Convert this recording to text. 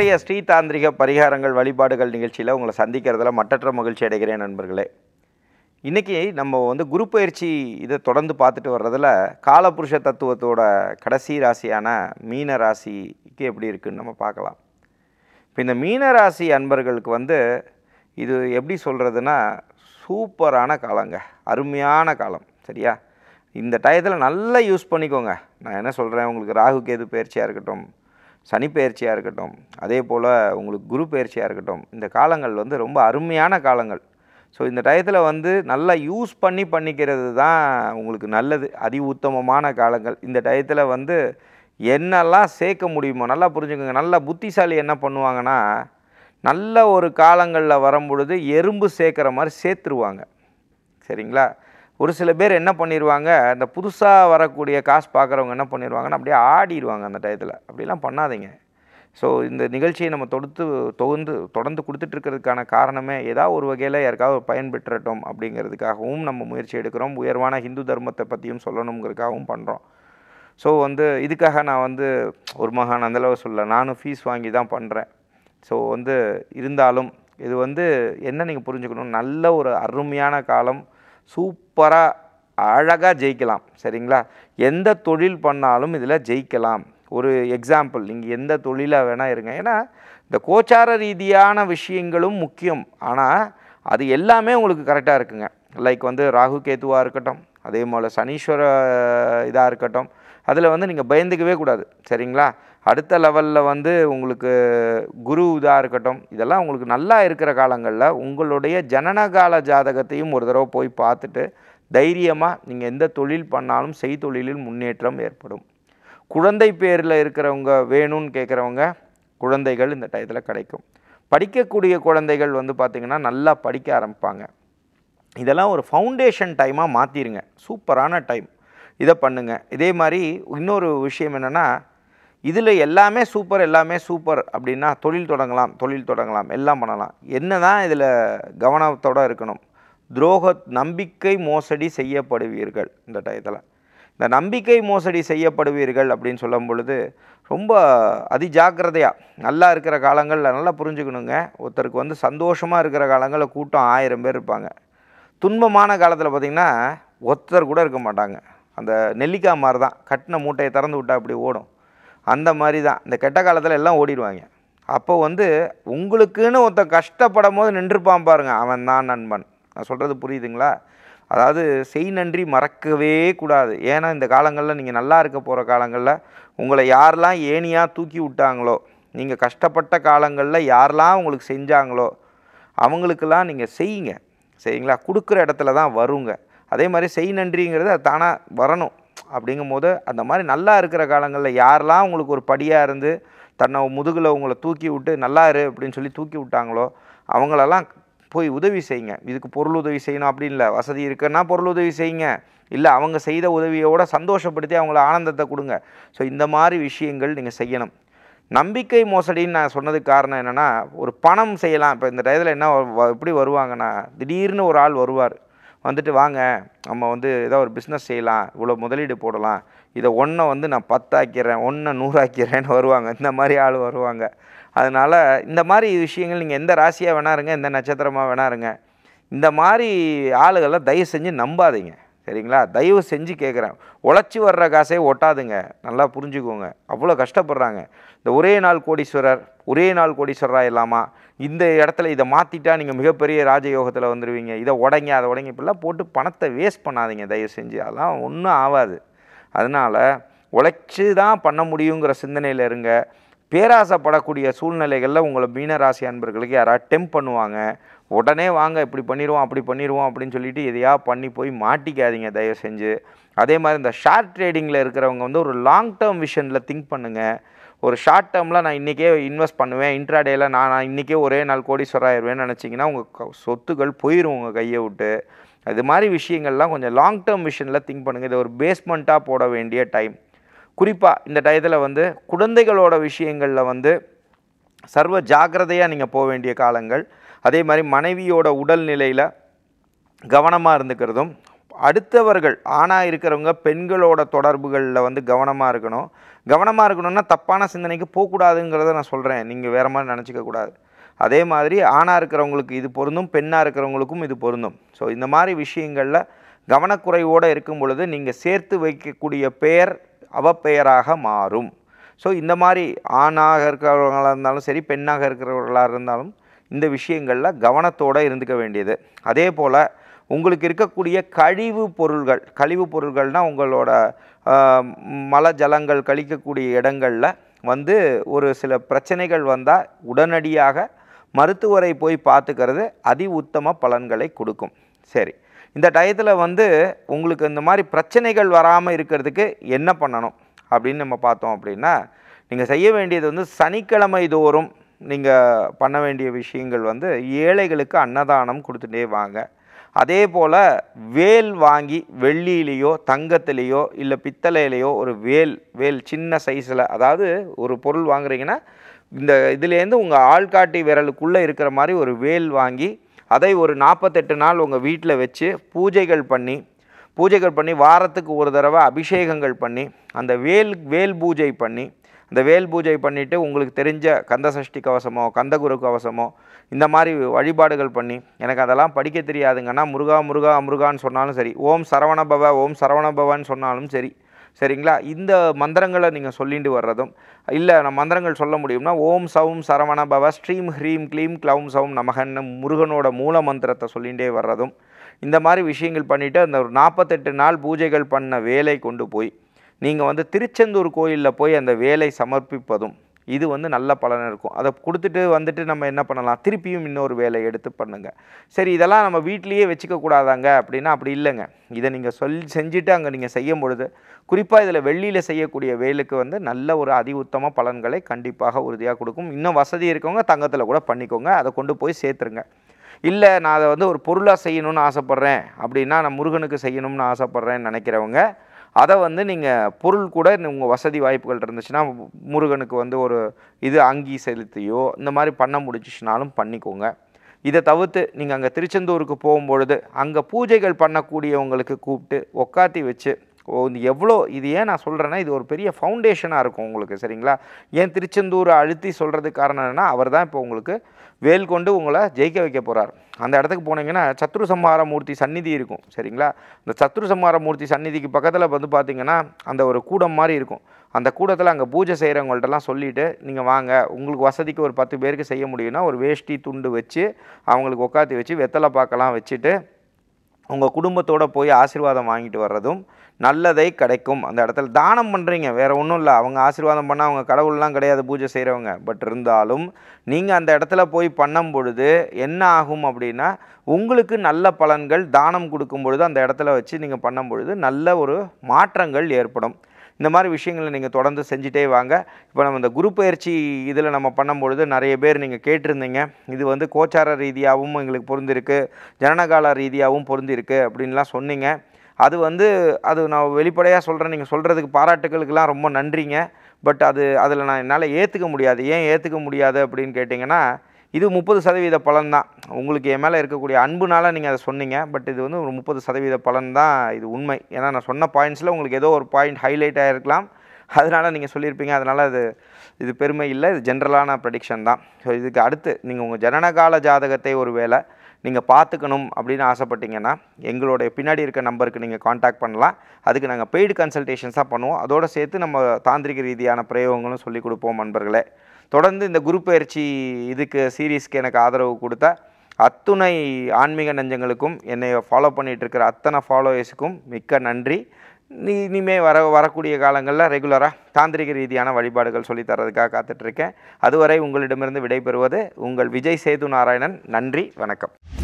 இன்றைய ஸ்ரீ தாந்திரிக பரிகாரங்கள் வழிபாடுகள் நிகழ்ச்சியில் உங்களை சந்திக்கிறதுல மட்டற்ற மகிழ்ச்சி அடைகிறேன் நண்பர்களே இன்றைக்கி நம்ம வந்து குரு பயிற்சி இதை தொடர்ந்து பார்த்துட்டு வர்றதில் காலபுருஷ தத்துவத்தோட கடைசி ராசியான மீன ராசிக்கு எப்படி இருக்குதுன்னு நம்ம பார்க்கலாம் இப்போ இந்த மீன ராசி அன்பர்களுக்கு வந்து இது எப்படி சொல்கிறதுனா சூப்பரான காலங்க அருமையான காலம் சரியா இந்த டயத்தில் நல்லா யூஸ் பண்ணிக்கோங்க நான் என்ன சொல்கிறேன் உங்களுக்கு ராகு கேது பயிற்சியாக இருக்கட்டும் சனி பயிற்சியாக இருக்கட்டும் அதே போல் உங்களுக்கு குரு பயிற்சியாக இருக்கட்டும் இந்த காலங்கள் வந்து ரொம்ப அருமையான காலங்கள் ஸோ இந்த டயத்தில் வந்து நல்லா யூஸ் பண்ணி பண்ணிக்கிறது தான் உங்களுக்கு நல்லது அதி உத்தமமான காலங்கள் இந்த டயத்தில் வந்து என்னெல்லாம் சேர்க்க முடியுமோ நல்லா புரிஞ்சுக்கோங்க நல்லா புத்திசாலி என்ன பண்ணுவாங்கன்னா நல்ல ஒரு காலங்களில் வரும்பொழுது எறும்பு சேர்க்குற மாதிரி சேர்த்துருவாங்க சரிங்களா ஒரு சில பேர் என்ன பண்ணிடுவாங்க அந்த புதுசாக வரக்கூடிய காசு பார்க்குறவங்க என்ன பண்ணிடுவாங்கன்னு அப்படியே ஆடிடுவாங்க அந்த டயத்தில் அப்படிலாம் பண்ணாதீங்க ஸோ இந்த நிகழ்ச்சியை நம்ம தொடுத்து தொகுந்து தொடர்ந்து கொடுத்துட்ருக்கிறதுக்கான காரணமே ஏதாவது ஒரு வகையில் யாருக்காவது பயன்பெற்றட்டும் அப்படிங்கிறதுக்காகவும் நம்ம முயற்சி எடுக்கிறோம் உயர்வான ஹிந்து தர்மத்தை பற்றியும் சொல்லணுங்கிறதுக்காகவும் பண்ணுறோம் ஸோ வந்து இதுக்காக நான் வந்து ஒரு மகான் அந்தளவு சொல்ல நானும் ஃபீஸ் வாங்கி தான் பண்ணுறேன் ஸோ வந்து இருந்தாலும் இது வந்து என்ன நீங்கள் புரிஞ்சுக்கணும் நல்ல ஒரு அருமையான காலம் சூப் சூப்பராக அழகாக ஜெயிக்கலாம் சரிங்களா எந்த தொழில் பண்ணாலும் இதில் ஜெயிக்கலாம் ஒரு எக்ஸாம்பிள் நீங்கள் எந்த தொழிலாக வேணால் இருங்க ஏன்னா இந்த கோச்சார ரீதியான விஷயங்களும் முக்கியம் ஆனால் அது எல்லாமே உங்களுக்கு கரெக்டாக இருக்குங்க லைக் வந்து ராகு கேத்துவாக இருக்கட்டும் அதே போல் சனீஸ்வர இதாக இருக்கட்டும் அதில் வந்து நீங்கள் பயந்துக்கவே கூடாது சரிங்களா அடுத்த லெவலில் வந்து உங்களுக்கு குரு இதாக இருக்கட்டும் இதெல்லாம் உங்களுக்கு நல்லா இருக்கிற காலங்களில் உங்களுடைய ஜனனகால ஜாதகத்தையும் ஒரு தடவை போய் பார்த்துட்டு தைரியமாக நீங்கள் எந்த தொழில் பண்ணாலும் செய்தொழிலில் முன்னேற்றம் ஏற்படும் குழந்தை பேரில் இருக்கிறவங்க வேணும்னு கேட்குறவங்க குழந்தைகள் இந்த டயத்தில் கிடைக்கும் படிக்கக்கூடிய குழந்தைகள் வந்து பார்த்திங்கன்னா நல்லா படிக்க ஆரம்பிப்பாங்க இதெல்லாம் ஒரு ஃபவுண்டேஷன் டைமாக மாற்றிடுங்க சூப்பரான டைம் இதை பண்ணுங்கள் இதே மாதிரி இன்னொரு விஷயம் என்னென்னா இதில் எல்லாமே சூப்பர் எல்லாமே சூப்பர் அப்படின்னா தொழில் தொடங்கலாம் தொழில் தொடங்கலாம் எல்லாம் பண்ணலாம் என்ன தான் இதில் கவனத்தோடு இருக்கணும் துரோக நம்பிக்கை மோசடி செய்யப்படுவீர்கள் இந்த டயத்தில் இந்த நம்பிக்கை மோசடி செய்யப்படுவீர்கள் அப்படின்னு சொல்லும் பொழுது ரொம்ப அதிஜாக்கிரதையாக நல்லா இருக்கிற காலங்களில் நல்லா புரிஞ்சுக்கணுங்க ஒருத்தருக்கு வந்து சந்தோஷமாக இருக்கிற காலங்களில் கூட்டம் ஆயிரம் பேர் இருப்பாங்க துன்பமான காலத்தில் பார்த்திங்கன்னா ஒருத்தர் கூட இருக்க மாட்டாங்க அந்த நெல்லிக்காய் மாதிரி தான் கட்டின மூட்டையை திறந்து விட்டால் அப்படி ஓடும் அந்த மாதிரி தான் இந்த கெட்ட காலத்தில் எல்லாம் ஓடிடுவாங்க அப்போ வந்து உங்களுக்குன்னு ஒருத்தன் கஷ்டப்படும் போது நின்றுப்பான் பாருங்கள் அவன் தான் நண்பன் நான் சொல்கிறது புரியுதுங்களா அதாவது செய் நன்றி மறக்கவே கூடாது ஏன்னா இந்த காலங்களில் நீங்கள் நல்லா இருக்க போகிற காலங்களில் உங்களை யாரெல்லாம் ஏனியாக தூக்கி விட்டாங்களோ நீங்கள் கஷ்டப்பட்ட காலங்களில் யாரெல்லாம் உங்களுக்கு செஞ்சாங்களோ அவங்களுக்கெல்லாம் நீங்கள் செய்யுங்க சரிங்களா கொடுக்குற இடத்துல தான் வருங்க அதே மாதிரி செய் நன்றிங்கிறது அது தானாக வரணும் அப்படிங்கும் போது அந்த மாதிரி நல்லா இருக்கிற காலங்களில் யாரெல்லாம் உங்களுக்கு ஒரு படியாக இருந்து தன்னை முதுகில் உங்களை தூக்கி விட்டு நல்லா இரு அப்படின்னு சொல்லி தூக்கி விட்டாங்களோ அவங்களெல்லாம் போய் உதவி செய்யுங்க இதுக்கு பொருள் உதவி செய்யணும் அப்படின்னு இல்லை வசதி இருக்குன்னா பொருள் உதவி செய்யுங்க இல்லை அவங்க செய்த உதவியோட சந்தோஷப்படுத்தி அவங்கள ஆனந்தத்தை கொடுங்க ஸோ இந்த மாதிரி விஷயங்கள் நீங்கள் செய்யணும் நம்பிக்கை மோசடின்னு நான் சொன்னதுக்கு காரணம் என்னென்னா ஒரு பணம் செய்யலாம் இப்போ இந்த டயத்தில் என்ன எப்படி வருவாங்கன்னா திடீர்னு ஒரு ஆள் வருவார் வந்துட்டு வாங்க நம்ம வந்து ஏதோ ஒரு பிஸ்னஸ் செய்யலாம் இவ்வளோ முதலீடு போடலாம் இதை ஒன்றை வந்து நான் பத்தாக்கிறேன் ஒன்றை நூறாக்கிறேன்னு வருவாங்க இந்த மாதிரி ஆள் வருவாங்க அதனால் இந்த மாதிரி விஷயங்கள் நீங்கள் எந்த ராசியாக வேணாருங்க எந்த நட்சத்திரமாக வேணாருங்க இந்த மாதிரி ஆளுகளை தயவு செஞ்சு நம்பாதீங்க சரிங்களா தயவு செஞ்சு கேட்குறேன் உழைச்சி வர்ற காசே ஒட்டாதுங்க நல்லா புரிஞ்சுக்கோங்க அவ்வளோ கஷ்டப்படுறாங்க இந்த ஒரே நாள் கோடீஸ்வரர் ஒரே நாள் கோடீஸ்வரராக இல்லாமல் இந்த இடத்துல இதை மாற்றிட்டா நீங்கள் மிகப்பெரிய ராஜயோகத்தில் வந்துடுவீங்க இதை உடங்கி அதை உடங்கி இப்படிலாம் போட்டு பணத்தை வேஸ்ட் பண்ணாதீங்க தயவு செஞ்சு அதெல்லாம் ஒன்றும் ஆகாது அதனால் உழைச்சி தான் பண்ண முடியுங்கிற சிந்தனையில் இருங்க பேராசைப்படக்கூடிய சூழ்நிலைகளில் உங்களை மீனராசி அன்பர்களுக்கு யாராவது டெம்ப் பண்ணுவாங்க உடனே வாங்க இப்படி பண்ணிடுவோம் அப்படி பண்ணிடுவோம் அப்படின்னு சொல்லிட்டு எதையா பண்ணி போய் மாட்டிக்காதீங்க தயவு செஞ்சு அதே மாதிரி இந்த ஷார்ட் ட்ரேடிங்கில் இருக்கிறவங்க வந்து ஒரு லாங் டேர்ம் விஷனில் திங்க் பண்ணுங்கள் ஒரு ஷார்ட் டேர்மில் நான் இன்றைக்கே இன்வெஸ்ட் பண்ணுவேன் இன்ட்ராடேயில் நான் நான் இன்றைக்கே ஒரே நாள் கோடீஸ்வராயிருவேன்னு நினச்சிங்கன்னா உங்கள் சொத்துக்கள் போயிடும் உங்கள் கையை விட்டு அது மாதிரி விஷயங்கள்லாம் கொஞ்சம் லாங் டேர்ம் விஷனில் திங்க் பண்ணுங்கள் இது ஒரு பேஸ்மெண்ட்டாக போட வேண்டிய டைம் குறிப்பாக இந்த டயத்தில் வந்து குழந்தைகளோட விஷயங்களில் வந்து சர்வ ஜாகிரதையாக நீங்கள் போக வேண்டிய காலங்கள் அதே மாதிரி மனைவியோட உடல்நிலையில் கவனமாக இருந்துக்கிறதும் அடுத்தவர்கள் ஆணாக இருக்கிறவங்க பெண்களோட தொடர்புகளில் வந்து கவனமாக இருக்கணும் கவனமாக இருக்கணும்னா தப்பான சிந்தனைக்கு போகக்கூடாதுங்கிறத நான் சொல்கிறேன் நீங்கள் வேறு மாதிரி நினச்சிக்க கூடாது அதே மாதிரி ஆணாக இருக்கிறவங்களுக்கு இது பொருந்தும் பெண்ணாக இருக்கிறவங்களுக்கும் இது பொருந்தும் ஸோ இந்த மாதிரி விஷயங்களில் கவனக்குறைவோடு இருக்கும் பொழுது நீங்கள் சேர்த்து வைக்கக்கூடிய பெயர் அவப்பெயராக மாறும் ஸோ இந்த மாதிரி ஆணாக இருக்கிறவங்களாக இருந்தாலும் சரி பெண்ணாக இருக்கிறவர்களாக இருந்தாலும் இந்த விஷயங்களில் கவனத்தோடு இருந்துக்க வேண்டியது அதே போல் உங்களுக்கு இருக்கக்கூடிய கழிவு பொருள்கள் கழிவு பொருள்கள்னால் உங்களோட மல ஜலங்கள் கழிக்கக்கூடிய இடங்களில் வந்து ஒரு சில பிரச்சனைகள் வந்தால் உடனடியாக மருத்துவரை போய் பார்த்துக்கிறது அதி உத்தம பலன்களை கொடுக்கும் சரி இந்த டயத்தில் வந்து உங்களுக்கு இந்த மாதிரி பிரச்சனைகள் வராமல் இருக்கிறதுக்கு என்ன பண்ணணும் அப்படின்னு நம்ம பார்த்தோம் அப்படின்னா நீங்கள் செய்ய வேண்டியது வந்து சனிக்கிழமை தோறும் நீங்கள் பண்ண வேண்டிய விஷயங்கள் வந்து ஏழைகளுக்கு அன்னதானம் கொடுத்துட்டே வாங்க அதே போல் வேல் வாங்கி வெள்ளியிலேயோ தங்கத்திலேயோ இல்லை பித்தளையிலேயோ ஒரு வேல் வேல் சின்ன சைஸில் அதாவது ஒரு பொருள் வாங்குறீங்கன்னா இந்த இதுலேருந்து உங்கள் ஆள்காட்டி விரலுக்குள்ளே இருக்கிற மாதிரி ஒரு வேல் வாங்கி அதை ஒரு நாற்பத்தெட்டு நாள் உங்கள் வீட்டில் வச்சு பூஜைகள் பண்ணி பூஜைகள் பண்ணி வாரத்துக்கு ஒரு தடவை அபிஷேகங்கள் பண்ணி அந்த வேல் வேல் பூஜை பண்ணி அந்த வேல் பூஜை பண்ணிவிட்டு உங்களுக்கு தெரிஞ்ச கந்த சஷ்டி கவசமோ கந்தகுரு கவசமோ இந்த மாதிரி வழிபாடுகள் பண்ணி எனக்கு அதெல்லாம் படிக்க தெரியாதுங்கன்னா முருகா முருகா முருகான்னு சொன்னாலும் சரி ஓம் சரவணபவ ஓம் சரவணபவன்னு சொன்னாலும் சரி சரிங்களா இந்த மந்திரங்களை நீங்கள் சொல்லிட்டு வர்றதும் இல்லை நான் மந்திரங்கள் சொல்ல முடியும்னா ஓம் சவும் சரவண பவ ஸ்ரீம் ஹ்ரீம் க்ளீம் க்ளவும் சவும் நமகன்னு முருகனோட மூல மந்திரத்தை சொல்லிகிட்டே வர்றதும் இந்த மாதிரி விஷயங்கள் பண்ணிவிட்டு அந்த ஒரு நாற்பத்தெட்டு நாள் பூஜைகள் பண்ண வேலை கொண்டு போய் நீங்கள் வந்து திருச்செந்தூர் கோயிலில் போய் அந்த வேலை சமர்ப்பிப்பதும் இது வந்து நல்ல பலன் இருக்கும் அதை கொடுத்துட்டு வந்துட்டு நம்ம என்ன பண்ணலாம் திருப்பியும் இன்னொரு வேலை எடுத்து பண்ணுங்கள் சரி இதெல்லாம் நம்ம வீட்லேயே கூடாதாங்க அப்படின்னா அப்படி இல்லைங்க இதை நீங்கள் சொல் செஞ்சுட்டு அங்கே நீங்கள் செய்யும் பொழுது குறிப்பாக இதில் வெளியில் செய்யக்கூடிய வேலுக்கு வந்து நல்ல ஒரு அதி உத்தம பலன்களை கண்டிப்பாக உறுதியாக கொடுக்கும் இன்னும் வசதி இருக்கவங்க தங்கத்தில் கூட பண்ணிக்கோங்க அதை கொண்டு போய் சேர்த்துருங்க இல்லை நான் அதை வந்து ஒரு பொருளாக செய்யணும்னு ஆசைப்பட்றேன் அப்படின்னா நான் முருகனுக்கு செய்யணும்னு ஆசைப்பட்றேன்னு நினைக்கிறவங்க அதை வந்து நீங்கள் பொருள் கூட உங்கள் வசதி வாய்ப்புகள் இருந்துச்சுன்னா முருகனுக்கு வந்து ஒரு இது அங்கி செலுத்தியோ இந்த மாதிரி பண்ண முடிச்சிச்சுனாலும் பண்ணிக்கோங்க இதை தவிர்த்து நீங்கள் அங்கே திருச்செந்தூருக்கு போகும்பொழுது அங்கே பூஜைகள் பண்ணக்கூடியவங்களுக்கு கூப்பிட்டு உக்காத்தி வச்சு இந்த எவ்வளோ இது ஏன் நான் சொல்கிறேன்னா இது ஒரு பெரிய ஃபவுண்டேஷனாக இருக்கும் உங்களுக்கு சரிங்களா ஏன் திருச்செந்தூரை அழுத்தி சொல்கிறதுக்கு காரணம் என்னென்னா அவர் தான் இப்போ உங்களுக்கு வேல் கொண்டு உங்களை ஜெயிக்க வைக்க போகிறார் அந்த இடத்துக்கு போனீங்கன்னா சத்ரு சம்ஹார மூர்த்தி சந்நிதி இருக்கும் சரிங்களா இந்த சத்ரு சம்ஹார மூர்த்தி சந்நிதிக்கு பக்கத்தில் வந்து பார்த்திங்கன்னா அந்த ஒரு கூடம் மாதிரி இருக்கும் அந்த கூடத்தில் அங்கே பூஜை செய்கிறவங்கள்ட்டலாம் சொல்லிவிட்டு நீங்கள் வாங்க உங்களுக்கு வசதிக்கு ஒரு பத்து பேருக்கு செய்ய முடியும்னா ஒரு வேஷ்டி துண்டு வச்சு அவங்களுக்கு உட்காத்தி வச்சு வெத்தலை பார்க்கலாம் வச்சுட்டு உங்கள் குடும்பத்தோடு போய் ஆசீர்வாதம் வாங்கிட்டு வர்றதும் நல்லதை கிடைக்கும் அந்த இடத்துல தானம் பண்ணுறீங்க வேறு ஒன்றும் இல்லை அவங்க ஆசீர்வாதம் பண்ணால் அவங்க கடவுள்லாம் கிடையாது பூஜை செய்கிறவங்க பட் இருந்தாலும் நீங்கள் அந்த இடத்துல போய் பண்ணும் பொழுது என்ன ஆகும் அப்படின்னா உங்களுக்கு நல்ல பலன்கள் தானம் கொடுக்கும் பொழுது அந்த இடத்துல வச்சு நீங்கள் பண்ணும் பொழுது நல்ல ஒரு மாற்றங்கள் ஏற்படும் இந்த மாதிரி விஷயங்களை நீங்கள் தொடர்ந்து செஞ்சுட்டே வாங்க இப்போ நம்ம இந்த குரு பயிற்சி இதில் நம்ம பண்ணும்பொழுது நிறைய பேர் நீங்கள் கேட்டிருந்தீங்க இது வந்து கோச்சார ரீதியாகவும் எங்களுக்கு பொருந்திருக்கு ஜனனகால ரீதியாகவும் பொருந்திருக்கு அப்படின்லாம் சொன்னீங்க அது வந்து அது நான் வெளிப்படையாக சொல்கிறேன் நீங்கள் சொல்கிறதுக்கு பாராட்டுகளுக்கெல்லாம் ரொம்ப நன்றிங்க பட் அது அதில் நான் என்னால் ஏற்றுக்க முடியாது ஏன் ஏற்றுக்க முடியாது அப்படின்னு கேட்டிங்கன்னா இது முப்பது சதவீத பலன் தான் உங்களுக்கு என் மேலே இருக்கக்கூடிய அன்புனால் நீங்கள் அதை சொன்னீங்க பட் இது வந்து ஒரு முப்பது சதவீத பலன் தான் இது உண்மை ஏன்னா நான் சொன்ன பாயிண்ட்ஸில் உங்களுக்கு ஏதோ ஒரு பாயிண்ட் ஹைலைட் ஆகிருக்கலாம் அதனால் நீங்கள் சொல்லியிருப்பீங்க அதனால் அது இது பெருமை இல்லை இது ஜென்ரலான ப்ரடிக்ஷன் தான் ஸோ இதுக்கு அடுத்து நீங்கள் உங்கள் ஜனனகால ஜாதகத்தை ஒரு வேலை நீங்கள் பார்த்துக்கணும் அப்படின்னு ஆசைப்பட்டீங்கன்னா எங்களுடைய பின்னாடி இருக்க நம்பருக்கு நீங்கள் காண்டாக்ட் பண்ணலாம் அதுக்கு நாங்கள் பெய்டு கன்சல்டேஷன்ஸாக பண்ணுவோம் அதோடு சேர்த்து நம்ம தாந்திரிக ரீதியான பிரயோகங்களும் சொல்லிக் கொடுப்போம் நண்பர்களே தொடர்ந்து இந்த குரு பயிற்சி இதுக்கு சீரீஸ்க்கு எனக்கு ஆதரவு கொடுத்த அத்துணை ஆன்மீக நெஞ்சங்களுக்கும் என்னை ஃபாலோ பண்ணிகிட்ருக்கிற அத்தனை ஃபாலோயர்ஸுக்கும் மிக்க நன்றி நீ இனிமேல் வர வரக்கூடிய காலங்களில் ரெகுலராக தாந்திரிக ரீதியான வழிபாடுகள் சொல்லித்தரதுக்காக காத்துட்ருக்கேன் அதுவரை உங்களிடமிருந்து விடைபெறுவது உங்கள் விஜய் சேது நாராயணன் நன்றி வணக்கம்